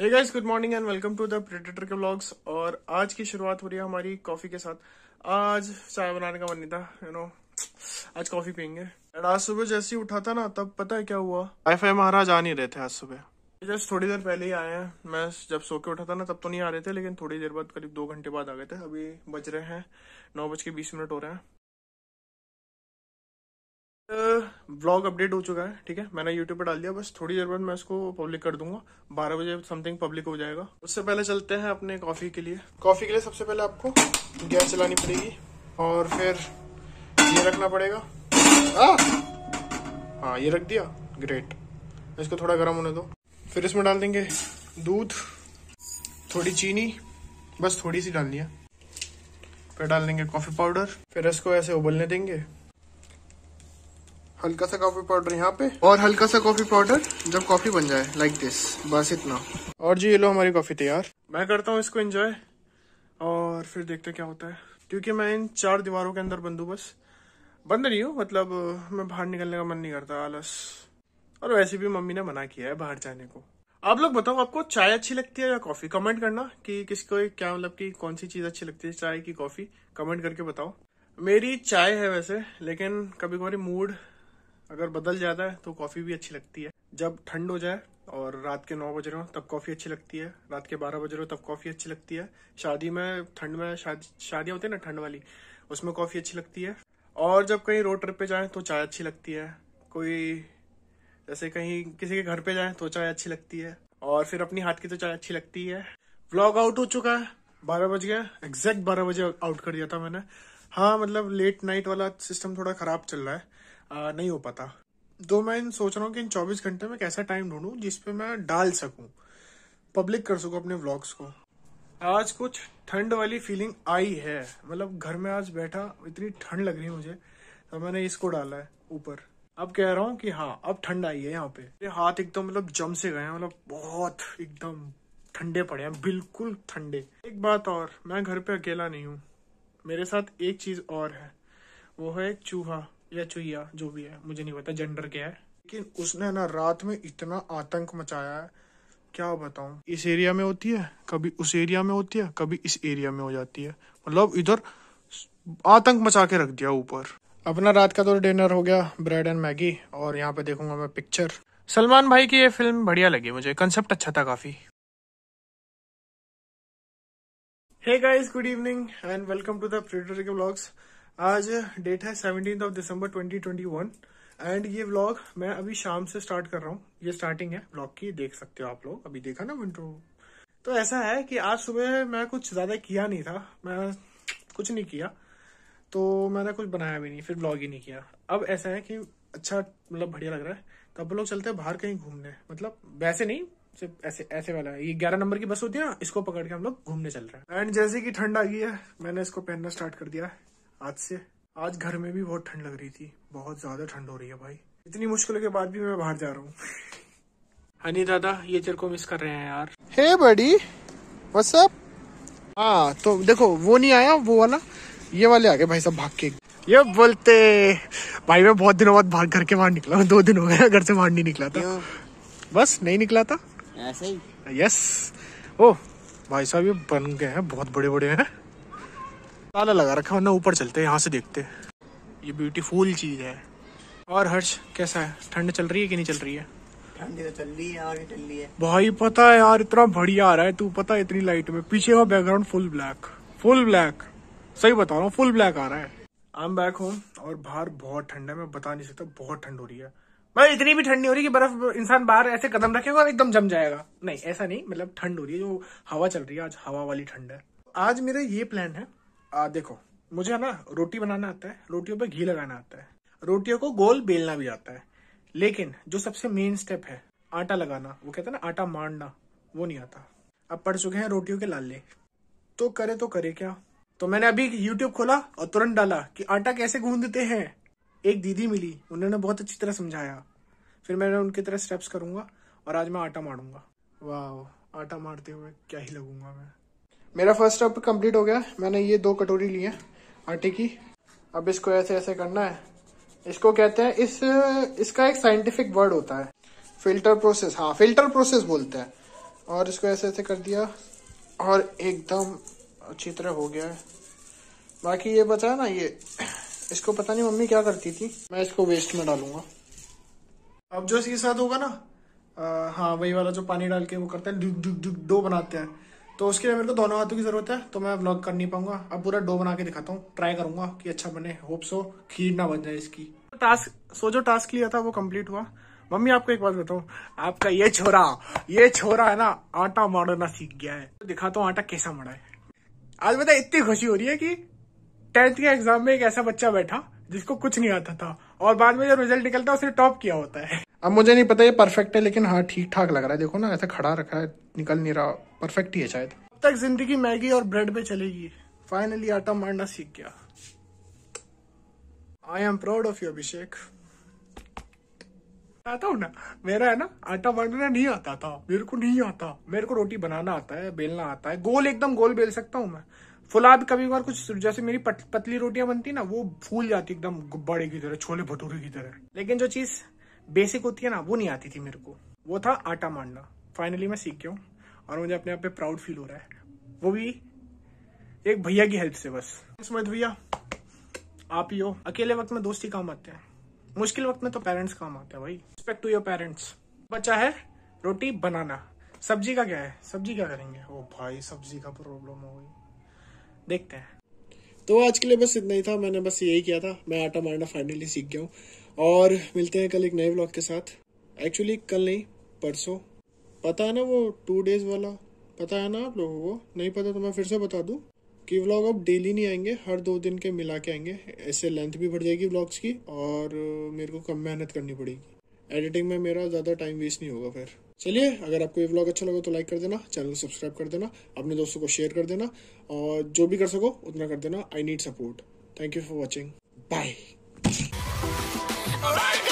Guys good morning and welcome to the predator के blogs और आज की शुरुआत हो रही है हमारी कॉफी के साथ आज चाय बनाने का मन नहीं था यू नो आज कॉफी पियेंगे आज सुबह जैसे ही उठा था ना तब पता है क्या हुआ फाई महाराज आ नहीं रहे थे आज सुबह जस्ट थोड़ी देर पहले ही आए हैं मैं जब सो के उठा था ना तब तो नहीं आ रहे थे लेकिन थोड़ी देर बाद करीब दो घंटे बाद आ गए थे अभी बज रहे हैं नौ बज के बीस मिनट हो रहे हैं ब्लॉग अपडेट हो चुका है ठीक है मैंने यूट्यूब पर डाल दिया बस थोड़ी देर बाद मैं इसको पब्लिक कर दूंगा बारह बजे समथिंग पब्लिक हो जाएगा उससे पहले चलते हैं अपने कॉफ़ी के लिए कॉफ़ी के लिए सबसे पहले आपको गैस चलानी पड़ेगी और फिर ये रखना पड़ेगा आ! हाँ ये रख दिया ग्रेट इसको थोड़ा गर्म होने दो फिर इसमें डाल देंगे दूध थोड़ी चीनी बस थोड़ी सी डालनी दिया फिर डाल देंगे कॉफ़ी पाउडर फिर इसको ऐसे उबलने देंगे हल्का सा कॉफी पाउडर यहाँ पे और हल्का सा कॉफी पाउडर जब कॉफी बन जाए लाइक दिस बस इतना और जी ये लो हमारी कॉफी तैयार मैं करता हूँ इसको एंजॉय और फिर देखते क्या होता है क्योंकि मैं इन चार दीवारों के अंदर बंदू बस बंद नहीं हूँ मतलब मैं बाहर निकलने का मन नहीं करता आलस और वैसे भी मम्मी ने मना किया है बाहर जाने को आप लोग बताओ आपको चाय अच्छी लगती है या कॉफी कमेंट करना कि किसको क्या मतलब कि कौन सी चीज अच्छी लगती है चाय की कॉफी कमेंट करके बताओ मेरी चाय है वैसे लेकिन कभी कभी मूड अगर बदल जाता है तो कॉफ़ी भी अच्छी लगती है जब ठंड हो जाए और रात के नौ बज रहे हो तब कॉफ़ी अच्छी लगती है रात के बारह बज रहे हो तब कॉफ़ी अच्छी लगती है शादी में ठंड में शादियां होती है ना ठंड वाली उसमें कॉफ़ी अच्छी लगती है और जब कहीं रोड ट्रिप पे जाए तो चाय अच्छी लगती है कोई जैसे कहीं किसी के घर पे जाए तो चाय अच्छी लगती है और फिर अपनी हाथ की तो चाय अच्छी लगती है व्लॉग आउट हो चुका है बारह बज गया एग्जैक्ट बारह बजे आउट कर दिया था मैंने हाँ मतलब लेट नाइट वाला सिस्टम थोड़ा खराब चल रहा है आ, नहीं हो पाता तो मैं सोच रहा हूँ कि इन 24 घंटे में कैसा टाइम ढूंढूँ जिसपे मैं डाल सकूं पब्लिक कर सकूं अपने व्लॉग्स को आज कुछ ठंड वाली फीलिंग आई है मतलब घर में आज बैठा इतनी ठंड लग रही है मुझे तो मैंने इसको डाला है ऊपर अब कह रहा हूँ कि हाँ अब ठंड आई है यहाँ पे ये हाथ एकदम मतलब जम से गए मतलब बहुत एकदम ठंडे पड़े हैं बिल्कुल ठंडे एक बात और मैं घर पे अकेला नहीं हूँ मेरे साथ एक चीज और है वो है चूहा या चुईया जो भी है मुझे नहीं पता जेंडर क्या है लेकिन उसने ना रात में इतना आतंक मचाया है क्या बताऊं इस एरिया में होती है कभी उस एरिया में होती है कभी इस एरिया में हो जाती है मतलब इधर आतंक मचा के रख दिया ऊपर अपना रात का तो डिनर हो गया ब्रेड एंड मैगी और यहाँ पे देखूंगा मैं पिक्चर सलमान भाई की ये फिल्म बढ़िया लगी मुझे कंसेप्ट अच्छा था काफी hey guys good evening and welcome to the blogs आज डेट है सेवनटीन ऑफ दिसंबर 2021 एंड ये व्लॉग मैं अभी शाम से स्टार्ट कर रहा हूँ ये स्टार्टिंग है व्लॉग की देख सकते हो आप लोग अभी देखा ना विंटो तो ऐसा है कि आज सुबह मैं कुछ ज़्यादा किया नहीं था मैं कुछ नहीं किया तो मैंने कुछ बनाया भी नहीं फिर ब्लॉग ही नहीं किया अब ऐसा है कि अच्छा मतलब बढ़िया लग रहा है तो अब लोग चलते हैं बाहर कहीं घूमने मतलब वैसे नहीं सिर्फ ऐसे ऐसे वाला है ये ग्यारह नंबर की बस होती है ना इसको पकड़ के हम लोग घूमने चल रहे हैं एंड जैसे कि ठंड आ गई है मैंने इसको पहनना स्टार्ट कर दिया है आज से आज घर में भी बहुत ठंड लग रही थी बहुत ज्यादा ठंड हो रही है भाई इतनी मुश्किलों के बाद भी मैं बाहर जा रहा हूँ हनी दादा ये चेर को मिस कर रहे हैं यार हे बड़ी व्हाट्सअप हाँ तो देखो वो नहीं आया वो वाला ये वाले आ गए भाई साहब भाग के ये बोलते भाई मैं बहुत दिनों बाद भाग घर के बाहर निकला दो दिन हो गए घर से बाहर नहीं निकला था बस नहीं निकला था ऐसे ही यस ओ भाई साहब ये बन गए हैं बहुत बड़े बड़े हैं ताला लगा रखा वरना ऊपर चलते हैं यहाँ से देखते ये ब्यूटीफुल चीज़ है और हर्ष कैसा है ठंड चल रही है कि नहीं चल रही है ठंडी तो चल रही है और चल रही है भाई पता है यार इतना बढ़िया आ रहा है तू पता है इतनी लाइट में पीछे का background full black full black सही बता रहा हूँ फुल ब्लैक आ रहा है आई एम बैक होम और बाहर बहुत ठंड है मैं बता नहीं सकता बहुत ठंड हो रही है मैं इतनी भी ठंड नहीं हो रही कि बर्फ इंसान बाहर ऐसे कदम रखेगा और एकदम जम जाएगा नहीं ऐसा नहीं मतलब ठंड हो रही है जो हवा चल रही है आज हवा वाली ठंड है आज मेरा ये प्लान है आ, देखो मुझे ना रोटी बनाना आता है रोटियों पे घी लगाना आता है रोटियों को गोल बेलना भी आता है लेकिन जो सबसे मेन स्टेप है आटा लगाना वो कहते हैं ना आटा मारना वो नहीं आता अब पढ़ चुके हैं रोटियों के लाले तो करे तो करे क्या तो मैंने अभी यूट्यूब खोला और तुरंत डाला कि आटा कैसे गूंदते हैं एक दीदी मिली उन्होंने बहुत अच्छी तरह समझाया फिर मैंने उनकी तरह स्टेप्स करूंगा और आज मैं आटा मारूंगा वाह आटा मारते हुए क्या ही लगूंगा मैं मेरा फर्स्ट स्टेप कंप्लीट हो गया मैंने ये दो कटोरी ली है आटे की अब इसको ऐसे ऐसे करना है इसको कहते हैं इस इसका एक साइंटिफिक वर्ड होता है फिल्टर प्रोसेस हाँ फिल्टर प्रोसेस बोलते हैं और इसको ऐसे ऐसे कर दिया और एकदम अच्छी तरह हो गया है बाकी ये बचा ना ये इसको पता नहीं मम्मी क्या करती थी मैं इसको वेस्ट में डालूंगा अब जो इसके साथ होगा ना आ, हाँ वही वाला जो पानी डाल के वो करते हैं डुक डुक डुक डो बनाते हैं तो उसके लिए मेरे को दोनों हाथों की ज़रूरत है तो मैं व्लॉग कर नहीं पाऊंगा अब पूरा डो बना के दिखाता हूँ ट्राई करूंगा कि अच्छा बने होप सो खीर ना बन जाए इसकी टास्क सो जो टास्क लिया था वो कंप्लीट हुआ मम्मी आपको एक बात बताऊ आपका ये छोरा ये छोरा है ना आटा मारना सीख गया है तो दिखाता हूँ आटा कैसा मरा है आज बता इतनी खुशी हो रही है की टेंथ के एग्जाम में एक ऐसा बच्चा बैठा जिसको कुछ नहीं आता था और बाद में जो रिजल्ट निकलता है उसने टॉप किया होता है अब मुझे नहीं पता ये परफेक्ट है लेकिन हाँ ठीक ठाक लग रहा है देखो ना ऐसा खड़ा रखा है निकल नहीं रहा परफेक्ट ही है शायद अब तक जिंदगी मैगी और ब्रेड पे चलेगी फाइनली आटा मारना सीख गया I am proud of you Abhishek आता हूँ ना मेरा है ना आटा मारना नहीं आता था मेरे को नहीं आता मेरे को रोटी बनाना आता है बेलना आता है गोल एकदम गोल बेल सकता हूँ मैं फुलाद कभी बार कुछ जैसे मेरी पत, पतली रोटियां बनती ना वो फूल जाती एकदम बड़े की तरह छोले भटूरे की तरह लेकिन जो चीज बेसिक होती है ना वो नहीं आती थी मेरे को वो था आटा मारना फाइनली मैं सीख गया हूँ और मुझे अपने आप पे प्राउड फील हो रहा है वो भी एक भैया की हेल्प से बस सुमित भैया आप ही हो अकेले वक्त में दोस्ती काम आते हैं मुश्किल वक्त में तो पेरेंट्स काम आते हैं भाई रिस्पेक्ट टू योर पेरेंट्स बच्चा है रोटी बनाना सब्जी का क्या है सब्जी क्या करेंगे ओ भाई सब्जी का प्रॉब्लम हो गई देखते हैं तो आज के लिए बस इतना ही था मैंने बस यही किया था मैं आटा मारना फाइनली सीख गया हूँ और मिलते हैं कल एक नए ब्लॉग के साथ एक्चुअली कल नहीं परसों पता है ना वो टू डेज वाला पता है ना आप लोगों को नहीं पता तो मैं फिर से बता दूं कि व्लॉग अब डेली नहीं आएंगे हर दो दिन के मिला के आएंगे ऐसे लेंथ भी बढ़ जाएगी व्लॉग्स की और मेरे को कम मेहनत करनी पड़ेगी एडिटिंग में मेरा ज़्यादा टाइम वेस्ट नहीं होगा फिर चलिए अगर आपको ये व्लॉग अच्छा लगा तो लाइक कर देना चैनल को सब्सक्राइब कर देना अपने दोस्तों को शेयर कर देना और जो भी कर सको उतना कर देना I need support thank you for watching bye Right.